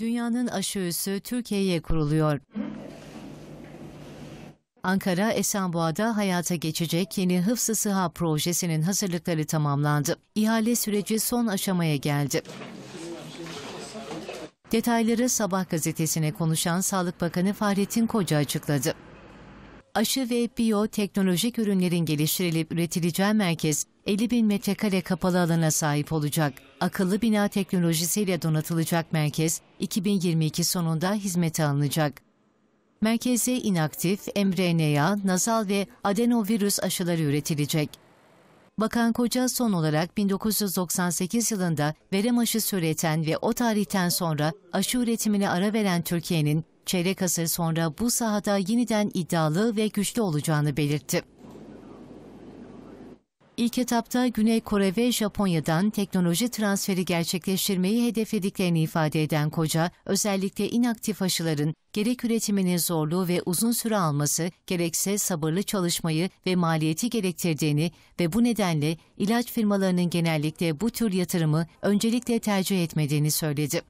Dünyanın aşı Türkiye'ye kuruluyor. Ankara Esenboğa'da hayata geçecek yeni Hıfzı Sıha projesinin hazırlıkları tamamlandı. İhale süreci son aşamaya geldi. Detayları Sabah gazetesine konuşan Sağlık Bakanı Fahrettin Koca açıkladı aşı ve biyoteknolojik ürünlerin geliştirilip üretileceği merkez 50 bin metrekare kapalı alana sahip olacak. Akıllı bina teknolojisiyle donatılacak merkez 2022 sonunda hizmete alınacak. Merkeze inaktif, mRNA, nazal ve adenovirüs aşıları üretilecek. Bakan Koca son olarak 1998 yılında verem aşısı üreten ve o tarihten sonra aşı üretimine ara veren Türkiye'nin çeyrek asır sonra bu sahada yeniden iddialı ve güçlü olacağını belirtti. İlk etapta Güney Kore ve Japonya'dan teknoloji transferi gerçekleştirmeyi hedeflediklerini ifade eden koca, özellikle inaktif aşıların gerek üretiminin zorluğu ve uzun süre alması, gerekse sabırlı çalışmayı ve maliyeti gerektirdiğini ve bu nedenle ilaç firmalarının genellikle bu tür yatırımı öncelikle tercih etmediğini söyledi.